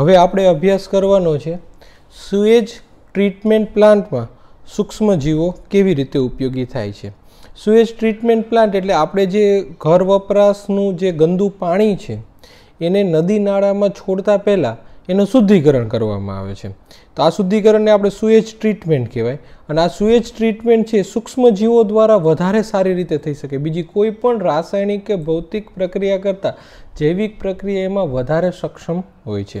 હવે આપણે અભ્યાસ કરવાનો છે સુએજ ટ્રીટમેન્ટ પ્લાન્ટમાં સૂક્ષ્મજીવો કેવી રીતે ઉપયોગી થાય છે સુએજ ટ્રીટમેન્ટ પ્લાન્ટ એટલે આપણે જે ઘર વપરાશનું જે ગંદુ પાણી છે એને નદી નાળામાં છોડતા પહેલાં એનું શુદ્ધિકરણ કરવામાં આવે છે તો આ શુદ્ધિકરણને આપણે સુએજ ટ્રીટમેન્ટ કહેવાય અને આ સુએજ ટ્રીટમેન્ટ છે સૂક્ષ્મજીવો દ્વારા વધારે સારી રીતે થઈ શકે બીજી કોઈ પણ રાસાયણિક કે ભૌતિક પ્રક્રિયા કરતાં જૈવિક પ્રક્રિયા એમાં વધારે સક્ષમ હોય છે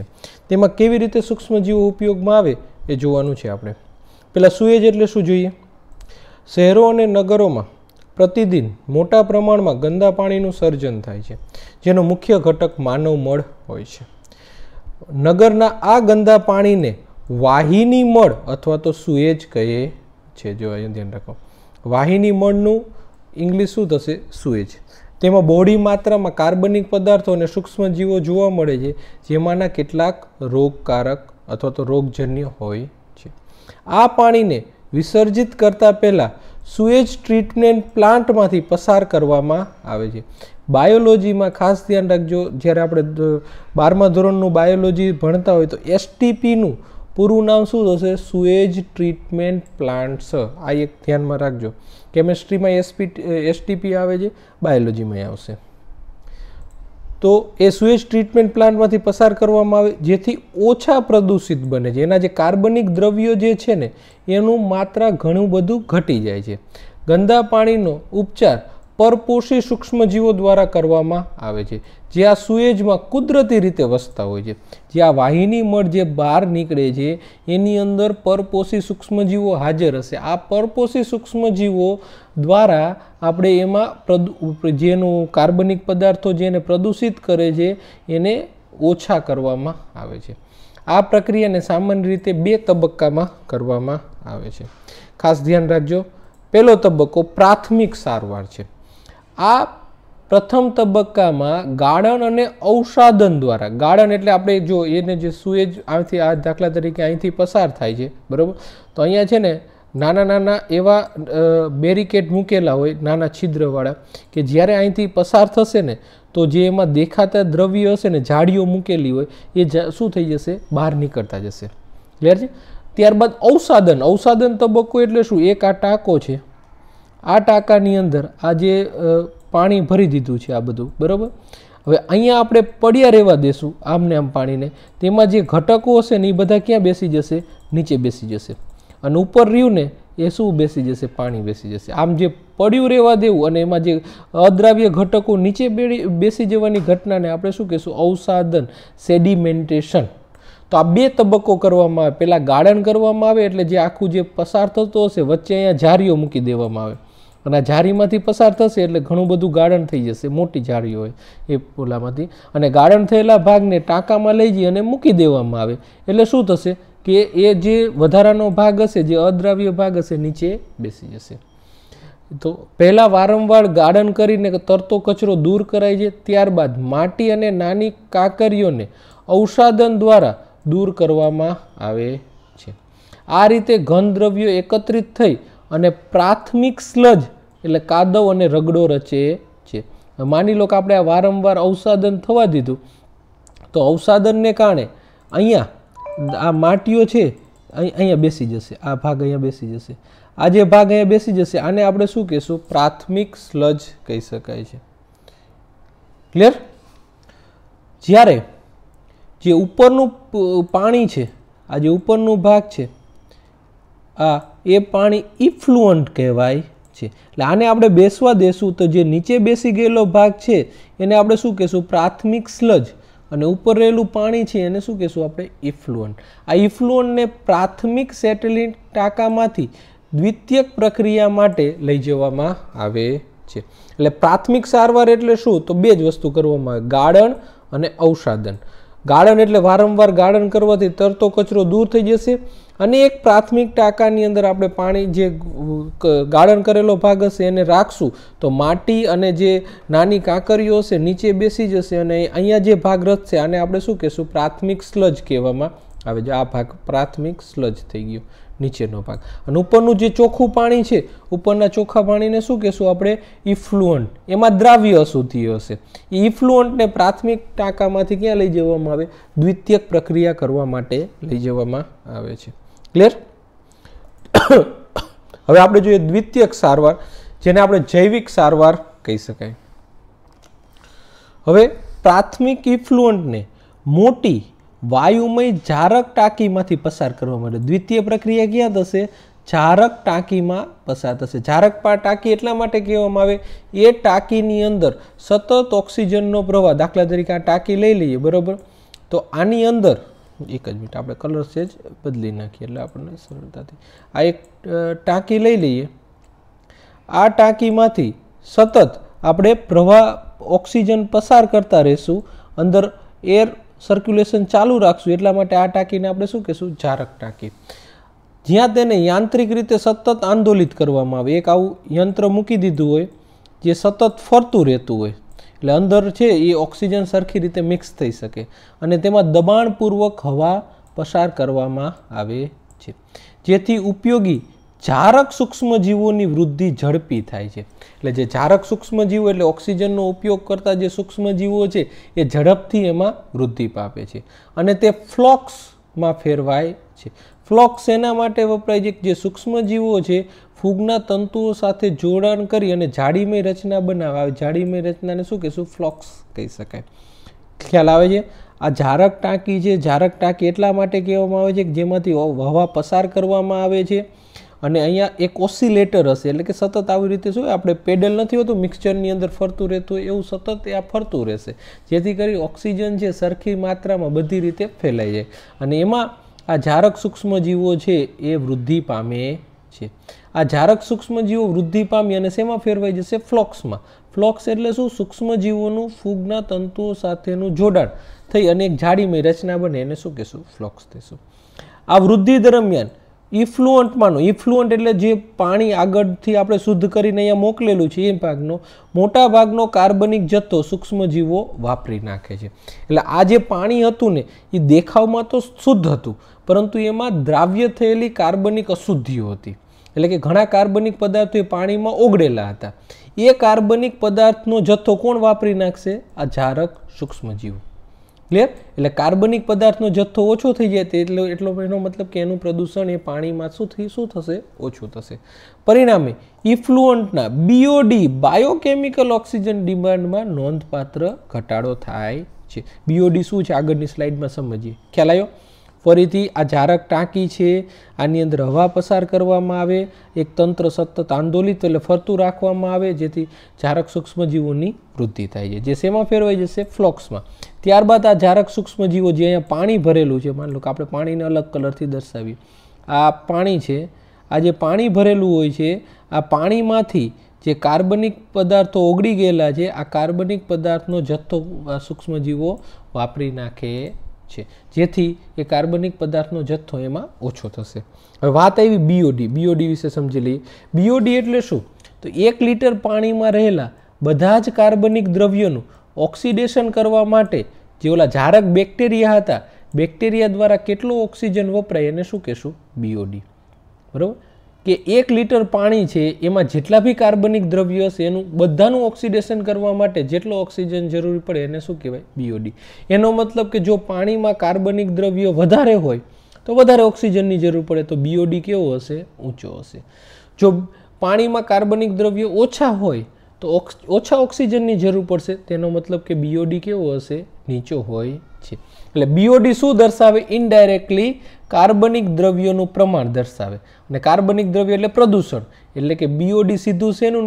તેમાં કેવી રીતે સૂક્ષ્મજીવો ઉપયોગમાં આવે એ જોવાનું છે આપણે પહેલાં સુએજ એટલે શું જોઈએ શહેરો અને નગરોમાં પ્રતિદિન મોટા પ્રમાણમાં ગંદા પાણીનું સર્જન થાય છે જેનો મુખ્ય ઘટક માનવ મળ હોય છે નગરના આ ગંદા પાણીને વાહિની મળ અથવા તો સુએજ કહે છે જો અહીંયા ધ્યાન રાખો વાહિની મળનું ઇંગ્લિશ શું થશે સુએજ તેમાં બહોળી માત્રામાં કાર્બનિક પદાર્થો અને સૂક્ષ્મજીવો જોવા મળે છે જેમાંના કેટલાક રોગકારક અથવા તો રોગજન્ય હોય છે આ પાણીને વિસર્જિત કરતાં પહેલાં સુએજ ટ્રીટમેન્ટ પ્લાન્ટમાંથી પસાર કરવામાં આવે છે બાયોલોજીમાં ખાસ ધ્યાન રાખજો જ્યારે આપણે બારમા ધોરણનું બાયોલોજી ભણતા હોય તો એસટીપીનું પૂરું નામ શું થશે સુએજ ટ્રીટમેન્ટ પ્લાન્ટ્સ આ એક ધ્યાનમાં રાખજો કેમેસ્ટ્રીમાં એસપી એસટીપી આવે છે બાયોલોજીમાં આવશે તો એ સુએજ ટ્રીટમેન્ટ પ્લાન્ટમાંથી પસાર કરવામાં આવે જેથી ઓછા પ્રદૂષિત બને છે એના જે કાર્બનિક દ્રવ્યો જે છે ને એનું માત્રા ઘણું બધું ઘટી જાય છે ગંદા પાણીનો ઉપચાર પરપોષી સૂક્ષ્મજીવો દ્વારા કરવામાં આવે છે જે આ સુએજમાં કુદરતી રીતે વસતા હોય છે જે આ વાહિની મળ જે બહાર નીકળે છે એની અંદર પરપોષી સૂક્ષ્મજીવો હાજર હશે આ પરપોષી સૂક્ષ્મજીવો દ્વારા આપણે એમાં જેનું કાર્બનિક પદાર્થો જેને પ્રદૂષિત કરે છે એને ઓછા કરવામાં આવે છે આ પ્રક્રિયાને સામાન્ય રીતે બે તબક્કામાં કરવામાં આવે છે ખાસ ધ્યાન રાખજો પહેલો તબક્કો પ્રાથમિક સારવાર છે આ પ્રથમ તબક્કામાં ગાળણ અને અવસાધન દ્વારા ગાળણ એટલે આપણે જો એને જે સુએજ આથી આ દાખલા તરીકે અહીંથી પસાર થાય છે બરાબર તો અહીંયા છે ને નાના નાના એવા બેરિકેડ મૂકેલા હોય નાના છિદ્રવાળા કે જ્યારે અહીંથી પસાર થશે ને તો જે એમાં દેખાતા દ્રવ્ય હશે ને જાડીઓ મૂકેલી હોય એ શું થઈ જશે બહાર નીકળતા જશે ક્લિયર છે ત્યારબાદ અવસાધન અવસાધન તબક્કો એટલે શું એક આ ટાંકો છે આ ટાંકાની અંદર આ જે પાણી ભરી દીધું છે આ બધું બરાબર હવે અહીંયા આપણે પડ્યા રહેવા દેશું આમને આમ પાણીને તેમાં જે ઘટકો હશે ને એ બધા ક્યાં બેસી જશે નીચે બેસી જશે અને ઉપર રહ્યું ને એ શું બેસી જશે પાણી બેસી જશે આમ જે પડ્યું રહેવા દેવું અને એમાં જે અદ્રાવ્ય ઘટકો નીચે બેસી જવાની ઘટનાને આપણે શું કહીશું અવસાધન સેડિમેન્ટેશન તો આ બે તબક્કો કરવામાં આવે પહેલાં ગાળણ કરવામાં આવે એટલે જે આખું જે પસાર થતો હશે વચ્ચે અહીંયા જારીઓ મૂકી દેવામાં આવે અને આ જારીમાંથી પસાર થશે એટલે ઘણું બધું ગાર્ડન થઈ જશે મોટી જાળી હોય એ પોલામાંથી અને ગાળણ થયેલા ભાગને ટાંકામાં લઈ જઈ અને મૂકી દેવામાં આવે એટલે શું થશે કે એ જે વધારાનો ભાગ હશે જે અદ્રાવ્ય ભાગ હશે નીચે બેસી જશે તો પહેલાં વારંવાર ગાર્ડન કરીને તરતો કચરો દૂર કરાય છે ત્યારબાદ માટી અને નાની કાંકરીઓને અવસાદન દ્વારા દૂર કરવામાં આવે છે આ રીતે ઘન દ્રવ્યો એકત્રિત થઈ અને પ્રાથમિક સ્લજ એટલે કાદવ અને રગડો રચે છે માની લો કે આપણે આ વારંવાર અવસાદન થવા દીધું તો અવસાદનને કારણે અહીંયા આ માટીઓ છે અહીંયા બેસી જશે આ ભાગ અહીંયા બેસી જશે આ જે ભાગ અહીંયા બેસી જશે આને આપણે શું કહીશું પ્રાથમિક સ્લજ કહી શકાય છે ક્લિયર જ્યારે જે ઉપરનું પાણી છે આ જે ઉપરનું ભાગ છે આ એ પાણી ઇફ્લુઅન્ટ કહેવાય છે એટલે આને આપણે બેસવા દેશું તો જે નીચે બેસી ગયેલો ભાગ છે એને આપણે શું કહેશું પ્રાથમિક સ્લજ અને ઉપર રહેલું પાણી છે એને શું કહેશું આપણે ઇફ્લુઅન્ટ આ ઇફ્લુઅન્ટને પ્રાથમિક સેટેલાઇટ ટાંકામાંથી દ્વિતીયક પ્રક્રિયા માટે લઈ જવામાં આવે છે એટલે પ્રાથમિક સારવાર એટલે શું તો બે જ વસ્તુ કરવામાં આવે ગાળણ અને અવસાધન ગાળણ એટલે વારંવાર ગાળણ કરવાથી તરતો કચરો દૂર થઈ જશે અને એક પ્રાથમિક ટાંકાની અંદર આપણે પાણી જે ગાળણ કરેલો ભાગ હશે એને રાખશું તો માટી અને જે નાની કાંકરીઓ હશે નીચે બેસી જશે અને અહીંયા જે ભાગ રચશે આને આપણે શું કહેશું પ્રાથમિક સ્લજ કહેવામાં આવે છે આ ભાગ પ્રાથમિક સ્લજ થઈ ગયો નીચેનો ભાગ અને ઉપરનું જે ચોખ્ખું પાણી છે ઉપરના ચોખ્ખા પાણીને શું કહેશું આપણે ઇફ્લુઅન્ટ એમાં દ્રાવ્ય અશુદ્ધિ હશે એ ઇફ્લુઅન્ટને પ્રાથમિક ટાંકામાંથી ક્યાં લઈ જવામાં આવે દ્વિતીયક પ્રક્રિયા કરવા માટે લઈ જવામાં આવે છે ક્લિયર હવે આપણે જોઈએ દ્વિતીયક સારવાર જેને આપણે જૈવિક સારવાર કહી શકાય હવે પ્રાથમિક ઇફ્લુઅન્ટને મોટી વાયુમય જારક ટાંકીમાંથી પસાર કરવા માટે દ્વિતીય પ્રક્રિયા ક્યાં થશે જારક ટાંકીમાં પસાર થશે જારક ટાંકી એટલા માટે કહેવામાં આવે એ ટાંકીની અંદર સતત ઓક્સિજનનો પ્રવાહ દાખલા તરીકે આ ટાંકી લઈ લઈએ બરાબર તો આની અંદર એક જ મિનિટ આપણે કલર સેજ બદલી નાખીએ એટલે આપણને સરળતાથી આ એક ટાંકી લઈ લઈએ આ ટાંકીમાંથી સતત આપણે પ્રવાહ ઓક્સિજન પસાર કરતા રહેશું અંદર એર સર્ક્યુલેશન ચાલુ રાખશું એટલા માટે આ ટાંકીને આપણે શું કહીશું જારક ટાંકી જ્યાં તેને યાંત્રિક રીતે સતત આંદોલિત કરવામાં આવે એક આવું યંત્ર મૂકી દીધું હોય જે સતત ફરતું રહેતું હોય એટલે અંદર છે એ ઓક્સિજન સરખી રીતે મિક્સ થઈ શકે અને તેમાં દબાણપૂર્વક હવા પસાર કરવામાં આવે છે જેથી ઉપયોગી જારક સૂક્ષ્મજીવોની વૃદ્ધિ ઝડપી થાય છે એટલે જે જારક સૂક્ષ્મજીવો એટલે ઓક્સિજનનો ઉપયોગ કરતા જે સૂક્ષ્મજીવો છે એ ઝડપથી એમાં વૃદ્ધિ પામે છે અને તે ફ્લોક્સમાં ફેરવાય છે ફ્લોક શેના માટે વપરાય છે જે સૂક્ષ્મજીવો છે ફૂગના તંતુઓ સાથે જોડાણ કરી અને જાડીમય રચના બનાવે આવે જાડીમય રચનાને શું કહેશું ફ્લોક્સ કહી શકાય ખ્યાલ આવે છે આ ઝારક ટાંકી છે ઝારક ટાંકી એટલા માટે કહેવામાં આવે છે કે જેમાંથી હવા પસાર કરવામાં આવે છે અને અહીંયા એક ઓસિલેટર હશે એટલે કે સતત આવી રીતે શું આપણે પેડલ નથી હોતું મિક્સચરની અંદર ફરતું રહેતું એવું સતત આ ફરતું રહેશે જેથી કરી ઓક્સિજન છે સરખી માત્રામાં બધી રીતે ફેલાઈ જાય અને એમાં આ જારક સૂક્ષ્મજીવો છે એ વૃદ્ધિ પામે છે આ જારક સૂક્ષ્મજીવો વૃદ્ધિ પામી અને શેમાં ફેરવાઈ જશે ફ્લોક્સમાં ફ્લોક્સ એટલે શું સૂક્ષ્મજીવોનું ફૂગના તંતુઓ સાથેનું જોડાણ થઈ અને એક જાડીમય રચના બને એને શું કહેશું ફ્લોક્સ કહેશું આ વૃદ્ધિ દરમિયાન ઇફ્લુઅન્ટમાંનો ઇફ્લુઅન્ટ એટલે જે પાણી આગળથી આપણે શુદ્ધ કરીને અહીંયા મોકલેલું છે એ ભાગનો મોટા ભાગનો કાર્બનિક જથ્થો સૂક્ષ્મજીવો વાપરી નાખે છે એટલે આ જે પાણી હતું ને એ દેખાવમાં તો શુદ્ધ હતું પરંતુ એમાં દ્રાવ્ય થયેલી કાર્બનિક અશુદ્ધિઓ હતી એટલે કે ઘણા કાર્બનિક પદાર્થો એ પાણીમાં ઓગળેલા હતા એ કાર્બનિક પદાર્થનો જથ્થો કોણ વાપરી નાખશે આ જારક સૂક્ષ્મજીવો ક્લિયર એટલે કાર્બનિક પદાર્થનો જથ્થો ઓછો થઈ જાય તે એટલો એટલો એનો મતલબ કે એનું પ્રદૂષણ એ પાણીમાં શું થઈ શું થશે ઓછું થશે પરિણામે ઇફ્લુઅન્ટના બીઓડી બાયોકેમિકલ ઓક્સિજન ડિમાન્ડમાં નોંધપાત્ર ઘટાડો થાય છે બીઓડી શું છે આગળની સ્લાઇડમાં સમજીએ ખ્યાલ આવ્યો ફરીથી આ જારક ટાંકી છે આની અંદર હવા પસાર કરવામાં આવે એક તંત્ર સતત આંદોલિત એટલે ફરતું રાખવામાં આવે જેથી જારક સૂક્ષ્મજીવોની વૃદ્ધિ થાય છે જે શેમાં ફેરવાઈ જશે ફ્લોક્સમાં ત્યારબાદ આ જારક સૂક્ષ્મજીવો જે અહીંયા પાણી ભરેલું છે માની લો કે આપણે પાણીને અલગ કલરથી દર્શાવીએ આ પાણી છે આ જે પાણી ભરેલું હોય છે આ પાણીમાંથી જે કાર્બનિક પદાર્થો ઓગળી ગયેલા છે આ કાર્બનિક પદાર્થનો જથ્થો સૂક્ષ્મજીવો વાપરી નાખે છે જેથી એ કાર્બનિક પદાર્થનો જથ્થો એમાં ઓછો થશે હવે વાત આવી બીઓડી બીઓડી વિશે સમજી લઈએ બીઓડી એટલે શું તો એક લીટર પાણીમાં રહેલા બધા જ કાર્બનિક દ્રવ્યોનું ઓક્સિડેશન કરવા માટે જે ઓલા ઝારક બેક્ટેરિયા હતા બેક્ટેરિયા દ્વારા કેટલો ઓક્સિજન વપરાય એને શું કહેશું બીઓડી બરાબર કે એક લીટર પાણી છે એમાં જેટલા બી કાર્બનિક દ્રવ્યો હશે એનું બધાનું ઓક્સિડેશન કરવા માટે જેટલો ઓક્સિજન જરૂરી પડે એને શું કહેવાય બીઓડી એનો મતલબ કે જો પાણીમાં કાર્બનિક દ્રવ્યો વધારે હોય તો વધારે ઓક્સિજનની જરૂર પડે તો બીઓડી કેવો હશે ઊંચો હશે જો પાણીમાં કાર્બનિક દ્રવ્ય ઓછા હોય તો ઓછા ઓક્સિજનની જરૂર પડશે તેનો મતલબ કે બીઓડી કેવો હશે નીચો હોય છે એટલે બીઓડી શું દર્શાવે ઇનડાયરેક્ટલી કાર્બનિક દ્રવ્યોનું પ્રમાણ દર્શાવે અને કાર્બનિક દ્રવ્ય એટલે પ્રદૂષણ એટલે કે બીઓડી સીધું શેનું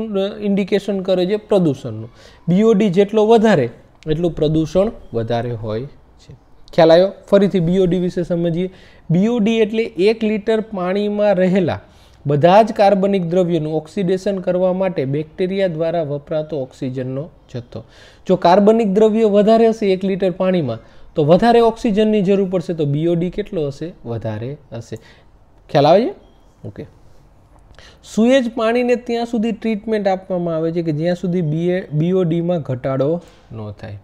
ઇન્ડિકેશન કરે છે પ્રદૂષણનું બીઓડી જેટલો વધારે એટલું પ્રદૂષણ વધારે હોય છે ખ્યાલ આવ્યો ફરીથી બીઓડી વિશે સમજીએ બીઓડી એટલે એક લીટર પાણીમાં રહેલા બધા જ કાર્બનિક દ્રવ્યનું ઓક્સિડેશન કરવા માટે બેક્ટેરિયા દ્વારા વપરાતો ઓક્સિજનનો જથ્થો જો કાર્બનિક દ્રવ્યો વધારે હશે એક લીટર પાણીમાં તો વધારે ઓક્સિજનની જરૂર પડશે તો બીઓડી કેટલો હશે વધારે હશે ખ્યાલ આવે છે ઓકે સુએજ પાણીને ત્યાં સુધી ટ્રીટમેન્ટ આપવામાં આવે છે કે જ્યાં સુધી બીએ બીઓડીમાં ઘટાડો ન થાય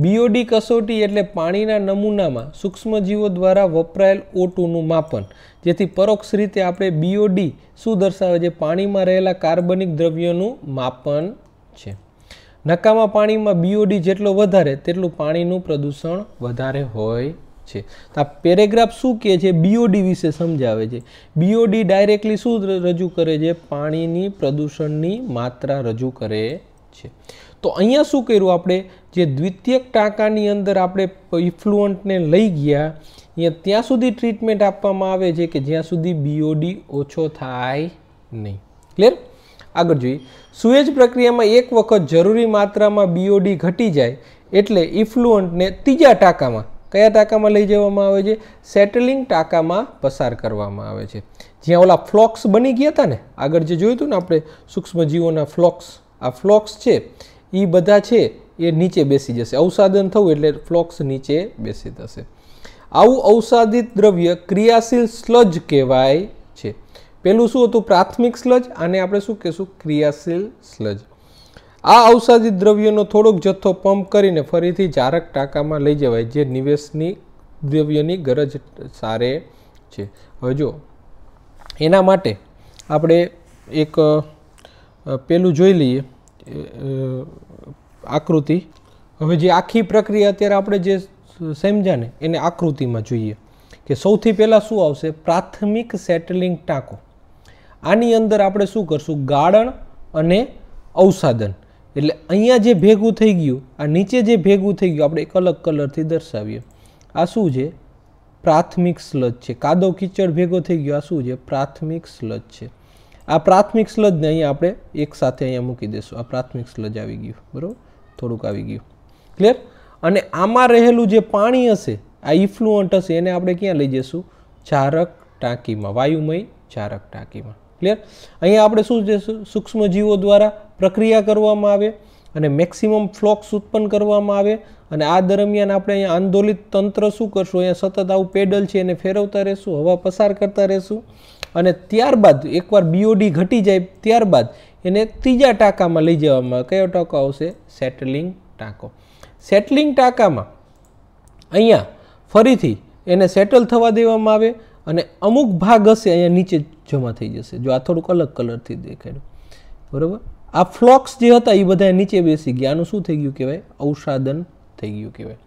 બીઓડી કસોટી એટલે પાણીના નમૂનામાં સૂક્ષ્મજીવો દ્વારા વપરાયેલ ઓટુનું માપન જેથી પરોક્ષ રીતે આપણે બીઓડી શું દર્શાવે છે પાણીમાં રહેલા કાર્બનિક દ્રવ્યોનું માપન છે નકામા પાણીમાં બીઓડી જેટલો વધારે તેટલું પાણીનું પ્રદૂષણ વધારે હોય છે તો આ પેરેગ્રાફ શું કહે છે બીઓડી વિશે સમજાવે છે બીઓડી ડાયરેક્ટલી શું રજૂ કરે છે પાણીની પ્રદૂષણની માત્રા રજૂ કરે છે તો અહીંયા શું કર્યું આપણે જે દ્વિતીયક ટાંકાની અંદર આપણે ઇફ્લુઅન્ટને લઈ ગયા અહીંયા ત્યાં સુધી ટ્રીટમેન્ટ આપવામાં આવે છે કે જ્યાં સુધી બીઓડી ઓછો થાય નહીં ક્લિયર આગળ જોઈએ સુએજ પ્રક્રિયામાં એક વખત જરૂરી માત્રામાં બીઓડી ઘટી જાય એટલે ઇફ્લુઅન્ટને ત્રીજા ટાંકામાં કયા ટાંકામાં લઈ જવામાં આવે છે સેટલિંગ ટાંકામાં પસાર કરવામાં આવે છે જ્યાં ઓલા ફ્લોક્સ બની ગયા હતા ને આગળ જે જોયું હતું ને આપણે સૂક્ષ્મજીવોના ફ્લોક્સ આ ફ્લોક્સ છે એ બધા છે એ નીચે બેસી જશે અવસાદન થવું એટલે ફ્લોક્સ નીચે બેસી જશે આવું અવસાદિત દ્રવ્ય ક્રિયાશીલ સ્લજ કહેવાય છે પહેલું શું હતું પ્રાથમિક સ્લજ અને આપણે શું કહેશું ક્રિયાશીલ સ્લજ આ અવસાદિત દ્રવ્યનો થોડોક જથ્થો પંપ કરીને ફરીથી જારક ટાંકામાં લઈ જવાય જે નિવેશની દ્રવ્યની ગરજ સારે છે હવે જો એના માટે આપણે એક પેલું જોઈ લઈએ આકૃતિ હવે જે આખી પ્રક્રિયા અત્યારે આપણે જે સમજ્યા ને એને આકૃતિમાં જોઈએ કે સૌથી પહેલાં શું આવશે પ્રાથમિક સેટલિંગ ટાંકો આની અંદર આપણે શું કરશું ગાળણ અને અવસાદન એટલે અહીંયા જે ભેગું થઈ ગયું આ નીચે જે ભેગું થઈ ગયું આપણે એક અલગ કલરથી દર્શાવીએ આ શું છે પ્રાથમિક સ્લજ છે કાદવ કીચડ ભેગો થઈ ગયો આ શું છે પ્રાથમિક સ્લજ છે આ પ્રાથમિક સ્લજને અહીંયા આપણે એક સાથે અહીંયા મૂકી દઈશું આ પ્રાથમિક સ્લજ આવી ગયું બરાબર થોડુંક આવી ગયું ક્લિયર અને આમાં રહેલું જે પાણી હશે આ ઇફ્લુઅન્ટ હશે એને આપણે ક્યાં લઈ જઈશું ચારક ટાંકીમાં વાયુમય ચારક ટાંકીમાં ક્લિયર અહીંયા આપણે શું જઈશું સૂક્ષ્મજીવો દ્વારા પ્રક્રિયા કરવામાં આવે અને મેક્સિમમ ફ્લોક્સ ઉત્પન્ન કરવામાં આવે અને આ દરમિયાન આપણે અહીંયા આંદોલિત તંત્ર શું કરશું અહીંયા સતત આવું પેડલ છે એને ફેરવતા રહેશું હવા પસાર કરતા રહેશું અને ત્યારબાદ એકવાર બીઓડી ઘટી જાય ત્યારબાદ એને ત્રીજા ટાંકામાં લઈ જવામાં આવે કયો ટાંકો આવશે સેટલિંગ ટાંકો સેટલિંગ ટાંકામાં અહીંયા ફરીથી એને સેટલ થવા દેવામાં આવે અને અમુક ભાગ હશે અહીંયા નીચે જમા થઈ જશે જો આ થોડુંક અલગ કલરથી દેખાડ્યું બરાબર આ ફ્લોક્સ જે હતા એ બધા નીચે બેસી ગયા આનું શું થઈ ગયું કહેવાય અવસાદન થઈ ગયું કહેવાય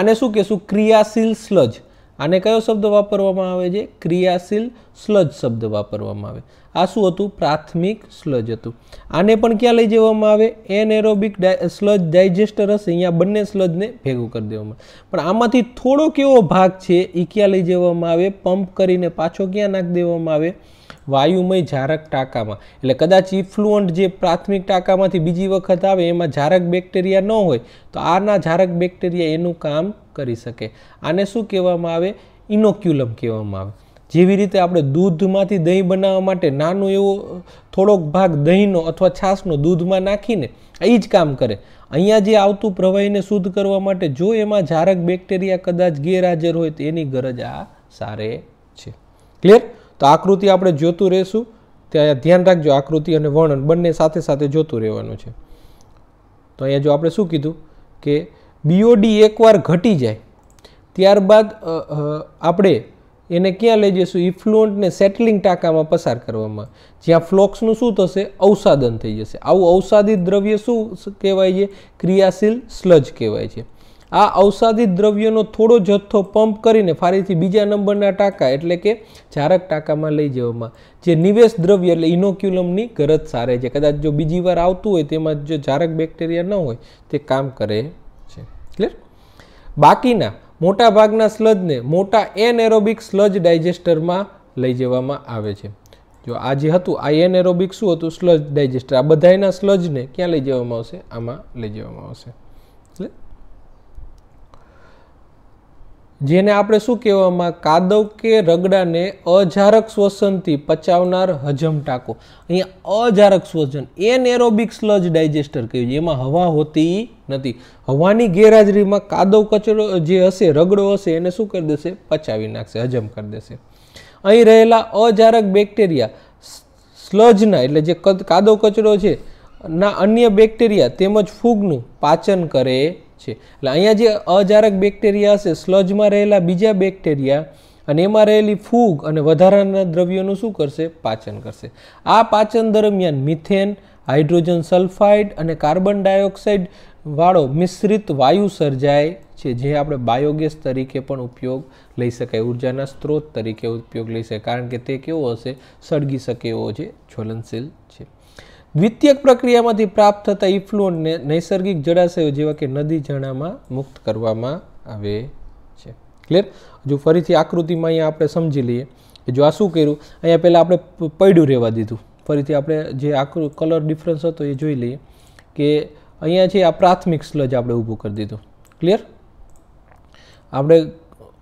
આને શું કહેશું ક્રિયાશીલ સ્લજ આને કયો શબ્દ વાપરવામાં આવે છે ક્રિયાશીલ સ્લજ શબ્દ વાપરવામાં આવે આ શું હતું પ્રાથમિક સ્લજ હતું આને પણ ક્યાં લઈ જવામાં આવે એનએરોબિક સ્લજ ડાયજેસ્ટર હશે અહીંયા બંને સ્લજને ભેગું કરી દેવામાં પણ આમાંથી થોડો કેવો ભાગ છે એ ક્યાં લઈ જવામાં આવે પંપ કરીને પાછો ક્યાં નાખી દેવામાં આવે વાયુમય જારક ટાંકામાં એટલે કદાચ ઇફ્લુઅન્ટ જે પ્રાથમિક ટાંકામાંથી બીજી વખત આવે એમાં જારક બેક્ટેરિયા ન હોય તો આના જારક બેક્ટેરિયા એનું કામ કરી શકે આને શું કહેવામાં આવે ઇનોક્યુલમ કહેવામાં આવે જેવી રીતે આપણે દૂધમાંથી દહીં બનાવવા માટે નાનો એવો થોડોક ભાગ દહીંનો અથવા છાસનો દૂધમાં નાખીને એ જ કામ કરે અહીંયા જે આવતું પ્રવાહીને શુદ્ધ કરવા માટે જો એમાં જારક બેક્ટેરિયા કદાચ ગેરહાજર હોય તો એની ગરજ આ સારે છે ક્લિયર તો આકૃતિ આપણે જોતું રહેશું ત્યાં ધ્યાન રાખજો આકૃતિ અને વર્ણન બંને સાથે સાથે જોતું રહેવાનું છે તો અહીંયા જો આપણે શું કીધું કે બીઓડી એકવાર ઘટી જાય ત્યારબાદ આપણે એને ક્યાં લઈ જઈશું ઇફ્લુઅન્ટને સેટલિંગ ટાંકામાં પસાર કરવામાં જ્યાં ફ્લોક્સનું શું થશે અવસાદન થઈ જશે આવું અવસાદિત દ્રવ્ય શું કહેવાય છે ક્રિયાશીલ સ્લજ કહેવાય છે આ ઔષાધિત દ્રવ્યનો થોડો જથ્થો પંપ કરીને ફરીથી બીજા નંબરના ટાંકા એટલે કે જારક ટાંકામાં લઈ જવામાં જે નિવેશ દ્રવ્ય એટલે ઇનોક્યુલમની ગરજ સારે છે કદાચ જો બીજી વાર આવતું હોય તેમાં જો જારક બેક્ટેરિયા ન હોય તે કામ કરે છે ક્લિયર બાકીના મોટાભાગના સ્લજને મોટા એનએરોબિક સ્લજ ડાયજેસ્ટરમાં લઈ જવામાં આવે છે જો આ જે હતું આ એનએરોબિક શું હતું સ્લજ ડાયજેસ્ટર આ બધાના સ્લજને ક્યાં લઈ જવામાં આવશે આમાં લઈ જવામાં આવશે જેને આપણે શું કહેવામાં કાદવ કે રગડાને અજારક શ્વસનથી પચાવનાર હજમ ટાંકો અહીંયા અજારક શ્વસન એનએરોબિક સ્લજ ડાયજેસ્ટર કહ્યું છે એમાં હવા હોતી નથી હવાની ગેરહાજરીમાં કાદવ કચરો જે હશે રગડો હશે એને શું કરી દેશે પચાવી નાખશે હજમ કરી દેશે અહીં રહેલા અજારક બેક્ટેરિયા સ્લજના એટલે જે કાદવ કચરો છે ના અન્ય બેક્ટેરિયા તેમજ ફૂગનું પાચન કરે છે એટલે અહીંયા જે અજારક બેક્ટેરિયા હશે સ્લજમાં રહેલા બીજા બેક્ટેરિયા અને એમાં રહેલી ફૂગ અને વધારાના દ્રવ્યોનું શું કરશે પાચન કરશે આ પાચન દરમિયાન મિથેન હાઇડ્રોજન સલ્ફાઇડ અને કાર્બન ડાયોક્સાઇડ વાળો મિશ્રિત વાયુ સર્જાય છે જે આપણે બાયોગેસ તરીકે પણ ઉપયોગ લઈ શકાય ઉર્જાના સ્ત્રોત તરીકે ઉપયોગ લઈ શકાય કારણ કે તે કેવો હશે સળગી શકે એવો જે જ્વલનશીલ છે દ્વિતીયક પ્રક્રિયામાંથી પ્રાપ્ત થતા ઇફ્લુઅન્ટને નૈસર્ગિક જળાશયો જેવા કે નદી જણામાં મુક્ત કરવામાં આવે છે ક્લિયર જો ફરીથી આકૃતિમાં અહીંયા આપણે સમજી લઈએ કે જો આ શું કર્યું અહીંયા પહેલાં આપણે પડ્યું રહેવા દીધું ફરીથી આપણે જે આકૃ કલર ડિફરન્સ હતો એ જોઈ લઈએ કે અહીંયા છે આ પ્રાથમિક સ્લજ આપણે ઊભું કરી દીધું ક્લિયર આપણે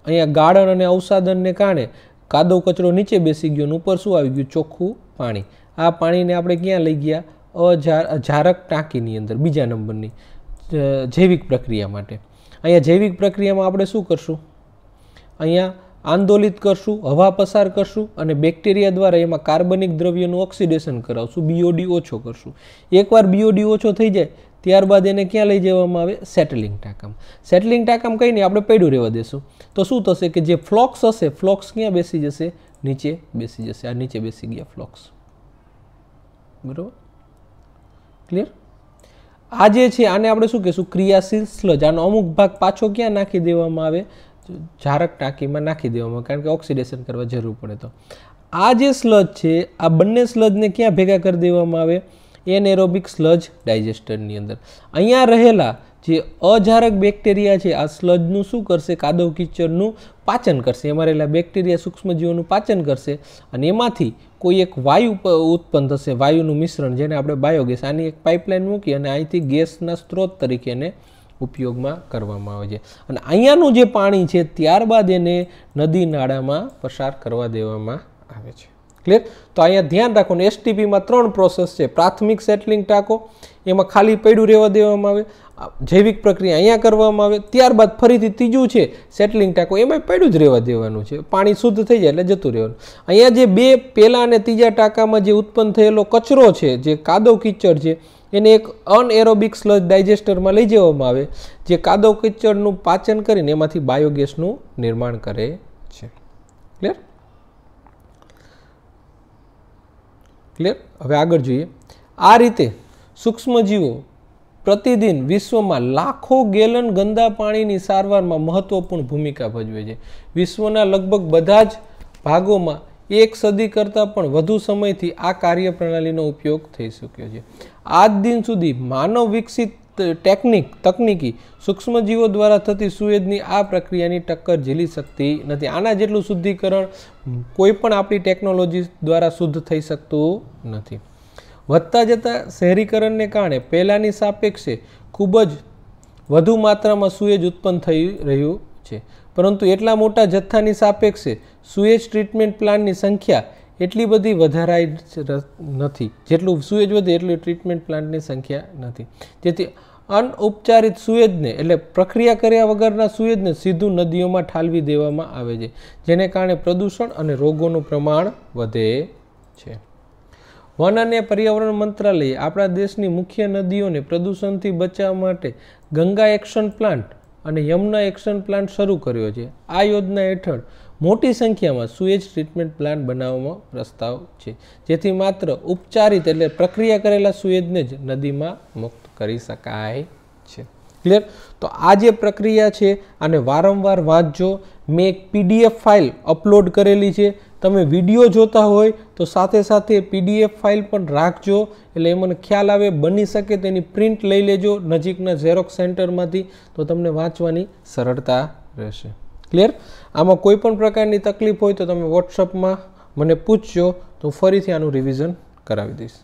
અહીંયા ગાળણ અને અવસાદનને કારણે કાદવ કચરો નીચે બેસી ગયો અને ઉપર શું આવી ગયું ચોખ્ખું પાણી આ પાણીને આપણે ક્યાં લઈ ગયા અજાર અજારક ટાંકીની અંદર બીજા નંબરની જૈવિક પ્રક્રિયા માટે અહીંયા જૈવિક પ્રક્રિયામાં આપણે શું કરશું અહીંયા આંદોલિત કરશું હવા પસાર કરશું અને બેક્ટેરિયા દ્વારા એમાં કાર્બનિક દ્રવ્યનું ઓક્સિડેશન કરાવશું બીઓડી ઓછો કરશું એકવાર બીઓડી ઓછો થઈ જાય ત્યારબાદ એને ક્યાં લઈ જવામાં આવે સેટલિંગ ટાંકામ સેટલિંગ ટાંકામ કંઈ નહીં આપણે પડ્યું રહેવા દેશું તો શું થશે કે જે ફ્લોક્સ હશે ફ્લોક્સ ક્યાં બેસી જશે નીચે બેસી જશે આ નીચે બેસી ગયા ફ્લોક્સ બરાબર ક્લિયર આ જે છે આને આપણે શું કહીશું ક્રિયાશીલ સ્લજ આનો અમુક ભાગ પાછો ક્યાં નાખી દેવામાં આવે ઝારક ટાંકીમાં નાખી દેવામાં કારણ કે ઓક્સિડેશન કરવા જરૂર પડે તો આ જે સ્લજ છે આ બંને સ્લજને ક્યાં ભેગા કરી દેવામાં આવે એનએરોબિક સ્લજ ડાયજેસ્ટરની અંદર અહીંયા રહેલા જે અજારક બેક્ટેરિયા છે આ સ્લજનું શું કરશે કાદવ કિચડનું પાચન કરશે એમાં રહેલા બેક્ટેરિયા સૂક્ષ્મજીવોનું પાચન કરશે અને એમાંથી કોઈ એક વાયુ ઉત્પન્ન થશે વાયુનું મિશ્રણ જેને આપણે બાયોગેસ આની એક પાઇપલાઇન મૂકી અને અહીંથી ગેસના સ્ત્રોત તરીકે એને ઉપયોગમાં કરવામાં આવે છે અને અહીંયાનું જે પાણી છે ત્યારબાદ એને નદી નાળામાં પસાર કરવા દેવામાં આવે છે ક્લિયર તો અહીંયા ધ્યાન રાખો ને એસટીપીમાં ત્રણ પ્રોસેસ છે પ્રાથમિક સેટલિંગ ટાંકો એમાં ખાલી પડ્યું રહેવા દેવામાં આવે જૈવિક પ્રક્રિયા અહીંયા કરવામાં આવે ત્યારબાદ ફરીથી ત્રીજું છે સેટલિંગ ટાંકો એમાં પડ્યું જ રહેવા દેવાનું છે પાણી શુદ્ધ થઈ જાય એટલે જતું રહેવાનું અહીંયા જે બે પહેલાં અને ત્રીજા ટાંકામાં જે ઉત્પન્ન થયેલો કચરો છે જે કાદવ કિચડ છે એને એક અનએરોબિક સ્લજ ડાયજેસ્ટરમાં લઈ જવામાં આવે જે કાદવ કિચડનું પાચન કરીને એમાંથી બાયોગેસનું નિર્માણ કરે છે ક્લિયર ક્લિયર હવે આગળ જોઈએ આ રીતે સૂક્ષ્મજીવો પ્રતિદિન વિશ્વમાં લાખો ગેલન ગંદા પાણીની સારવારમાં મહત્વપૂર્ણ ભૂમિકા ભજવે છે વિશ્વના લગભગ બધા જ ભાગોમાં એક સદી કરતાં પણ વધુ સમયથી આ કાર્યપ્રણાલીનો ઉપયોગ થઈ શક્યો છે આજ દિન સુધી માનવ વિકસિત ટેકનિક તકનિકી સૂક્ષ્મજીવો દ્વારા થતી સુએદની આ પ્રક્રિયાની ટક્કર ઝીલી શકતી નથી આના જેટલું શુદ્ધિકરણ કોઈ પણ આપણી ટેકનોલોજી દ્વારા શુદ્ધ થઈ શકતું નથી વધતા જતા શહેરીકરણને કારણે પહેલાંની સાપેક્ષે ખૂબ જ વધુ માત્રામાં સુએજ ઉત્પન્ન થઈ રહ્યું છે પરંતુ એટલા મોટા જથ્થાની સાપેક્ષે સુએજ ટ્રીટમેન્ટ પ્લાનની સંખ્યા એટલી બધી વધારાઈ નથી જેટલું સુએજ વધે એટલું ટ્રીટમેન્ટ પ્લાન્ટની સંખ્યા નથી જેથી અનઉપચારિત સુએજને એટલે પ્રક્રિયા કર્યા વગરના સુએજને સીધું નદીઓમાં ઠાલવી દેવામાં આવે છે જેને કારણે પ્રદૂષણ અને રોગોનું પ્રમાણ વધે છે વન અને પર્યાવરણ મંત્રાલયે આપણા દેશની મુખ્ય નદીઓને પ્રદૂષણથી બચાવવા માટે ગંગા એક્શન પ્લાન્ટ અને યમુના એક્શન પ્લાન્ટ શરૂ કર્યો છે આ યોજના હેઠળ મોટી સંખ્યામાં સુએજ ટ્રીટમેન્ટ પ્લાન્ટ બનાવવામાં પ્રસ્તાવ છે જેથી માત્ર ઉપચારિત એટલે પ્રક્રિયા કરેલા સુએજને જ નદીમાં મુક્ત કરી શકાય છે ક્લિયર તો આ જે પ્રક્રિયા છે આને વારંવાર વાંચજો મેં એક પીડીએફ ફાઇલ અપલોડ કરેલી છે તમે વિડીયો જોતા હોય તો સાથે સાથે પીડીએફ ફાઇલ પણ રાખજો એટલે એ મને ખ્યાલ આવે બની શકે તેની પ્રિન્ટ લઈ લેજો નજીકના ઝેરોક્સ સેન્ટરમાંથી તો તમને વાંચવાની સરળતા રહેશે ક્લિયર આમાં કોઈ પણ પ્રકારની તકલીફ હોય તો તમે વોટ્સઅપમાં મને પૂછજો તો હું ફરીથી આનું રિવિઝન કરાવી દઈશ